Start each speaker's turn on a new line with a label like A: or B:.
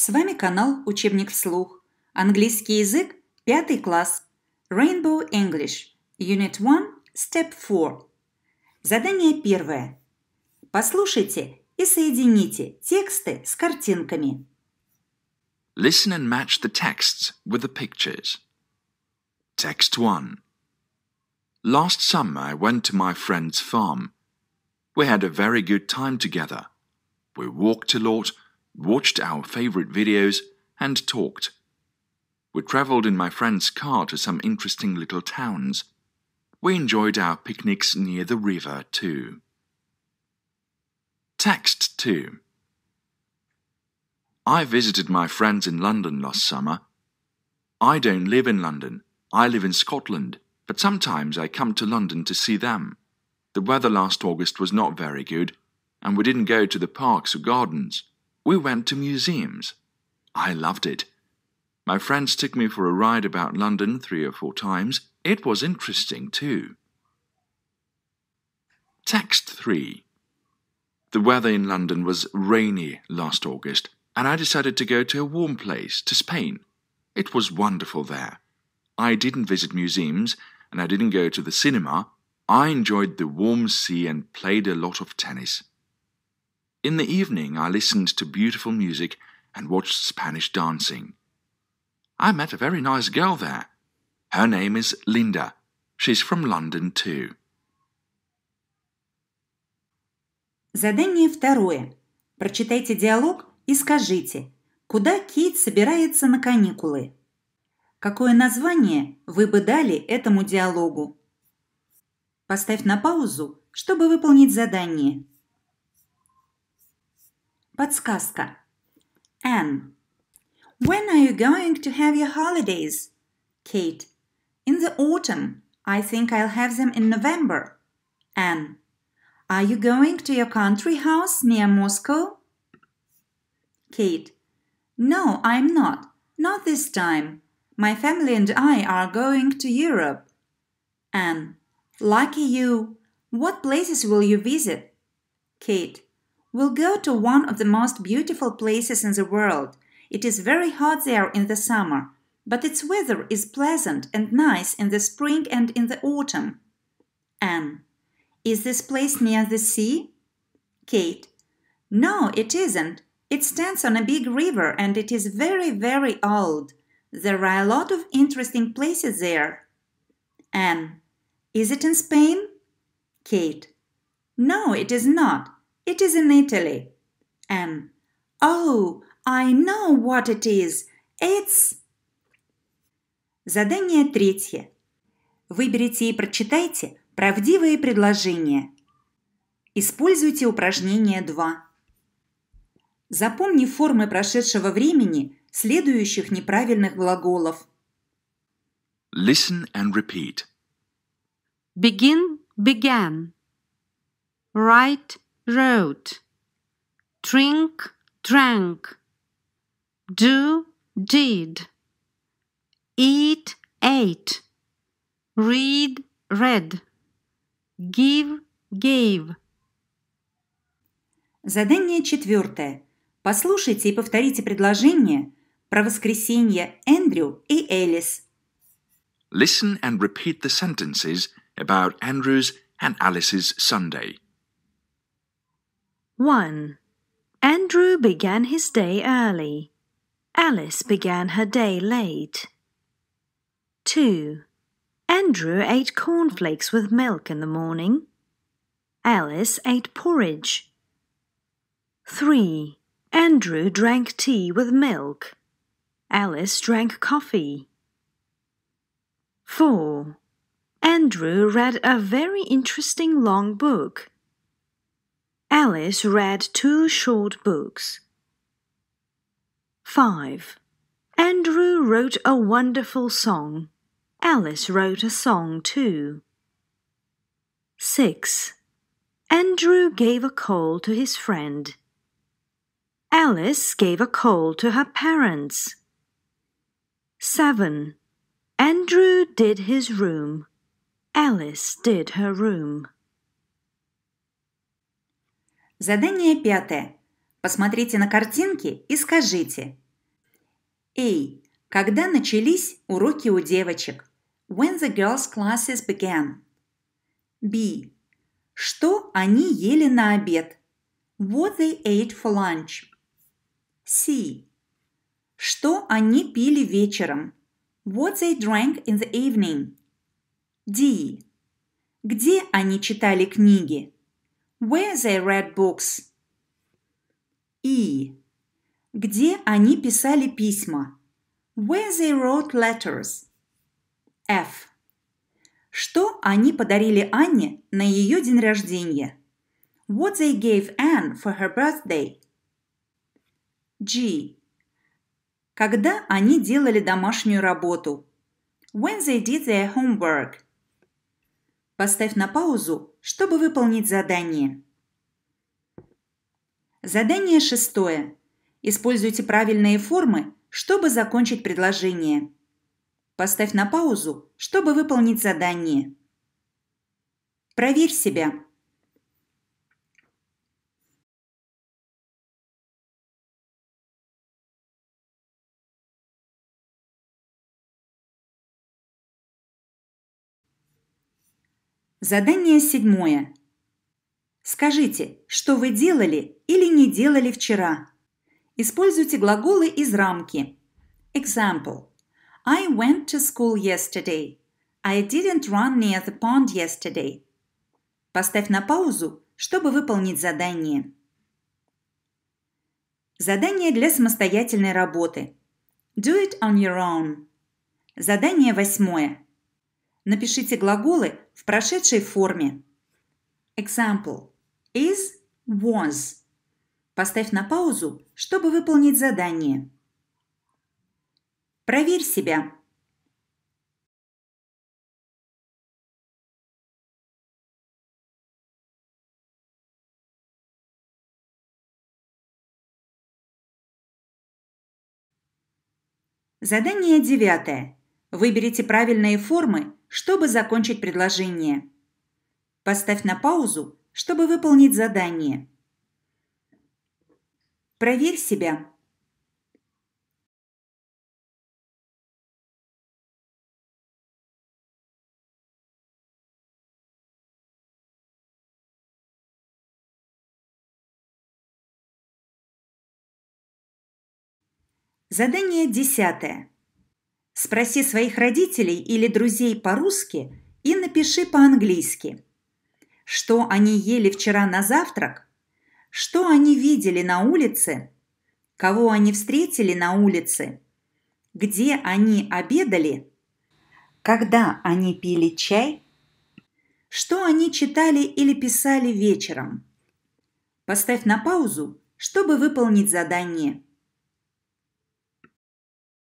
A: С вами канал «Учебник вслух». Английский язык, пятый класс. Rainbow English. Unit 1, Step 4. Задание первое. Послушайте и соедините тексты с
B: картинками. Listen and match the texts with the pictures. Text 1. Last summer I went to my friend's farm. We had a very good time together. We walked a lot – watched our favourite videos, and talked. We travelled in my friend's car to some interesting little towns. We enjoyed our picnics near the river too. Text 2 I visited my friends in London last summer. I don't live in London. I live in Scotland, but sometimes I come to London to see them. The weather last August was not very good, and we didn't go to the parks or gardens. We went to museums. I loved it. My friends took me for a ride about London three or four times. It was interesting too. Text 3 The weather in London was rainy last August, and I decided to go to a warm place, to Spain. It was wonderful there. I didn't visit museums, and I didn't go to the cinema. I enjoyed the warm sea and played a lot of tennis. In the evening, I listened to beautiful music and watched Spanish dancing. I met a very nice girl there. Her name is Linda. She's from London too.
A: Задание второе. Прочитайте диалог и скажите, куда Кит собирается на каникулы. Какое название вы бы дали этому диалогу? Поставь на паузу, чтобы выполнить задание. Подсказка. Anne. When are you going to have your holidays? Kate. In the autumn. I think I'll have them in November. Anne. Are you going to your country house near Moscow? Kate. No, I'm not. Not this time. My family and I are going to Europe. Anne. Lucky you. What places will you visit? Kate will go to one of the most beautiful places in the world. It is very hot there in the summer, but its weather is pleasant and nice in the spring and in the autumn. Anne. Is this place near the sea? Kate. No, it isn't. It stands on a big river and it is very, very old. There are a lot of interesting places there. Anne. Is it in Spain? Kate. No, it is not. It is in Italy. Anne. Oh, I know what it is. It's... Задание третье. Выберите и прочитайте правдивые предложения. Используйте упражнение 2. Запомни формы прошедшего времени следующих неправильных глаголов.
B: Listen and repeat.
A: Begin, began.
C: Write, wrote, drink, drank, do, did, eat,
A: ate, read, read, give, gave. Задание четвертое. Послушайте и повторите предложение про воскресенье Эндрю и Элис.
B: Listen and repeat the sentences about Andrew's and Alice's Sunday.
C: 1. Andrew began his day early. Alice began her day late. 2. Andrew ate cornflakes with milk in the morning. Alice ate porridge. 3. Andrew drank tea with milk. Alice drank coffee. 4. Andrew read a very interesting long book. Alice read two short books. 5. Andrew wrote a wonderful song. Alice wrote a song too. 6. Andrew gave a call to his friend. Alice gave a call to her parents. 7.
A: Andrew did his room. Alice did her room. Задание пятое. Посмотрите на картинки и скажите. A. Когда начались уроки у девочек? When the girls' classes began. B. Что они ели на обед? What they ate for lunch. C. Что они пили вечером? What they drank in the evening. D. Где они читали книги? Where they read books. E. Где они писали письма. Where they wrote letters. F. Что они подарили Анне на ее день рождения? What they gave Anne for her birthday. G. Когда они делали домашнюю работу? When they did their homework. Поставь на паузу чтобы выполнить задание. Задание шестое. Используйте правильные формы, чтобы закончить предложение. Поставь на паузу, чтобы выполнить задание. Проверь себя. Задание седьмое. Скажите, что вы делали или не делали вчера? Используйте глаголы из рамки. Example. I went to school yesterday. I didn't run near the pond yesterday. Поставь на паузу, чтобы выполнить задание. Задание для самостоятельной работы. Do it on your own. Задание восьмое. Напишите глаголы в прошедшей форме. Example. Is was. Поставь на паузу, чтобы выполнить задание. Проверь себя. Задание девятое. Выберите правильные формы, чтобы закончить предложение. Поставь на паузу, чтобы выполнить задание. Проверь себя. Задание десятое. Спроси своих родителей или друзей по-русски и напиши по-английски. Что они ели вчера на завтрак? Что они видели на улице? Кого они встретили на улице? Где они обедали? Когда они пили чай? Что они читали или писали вечером? Поставь на паузу, чтобы выполнить задание –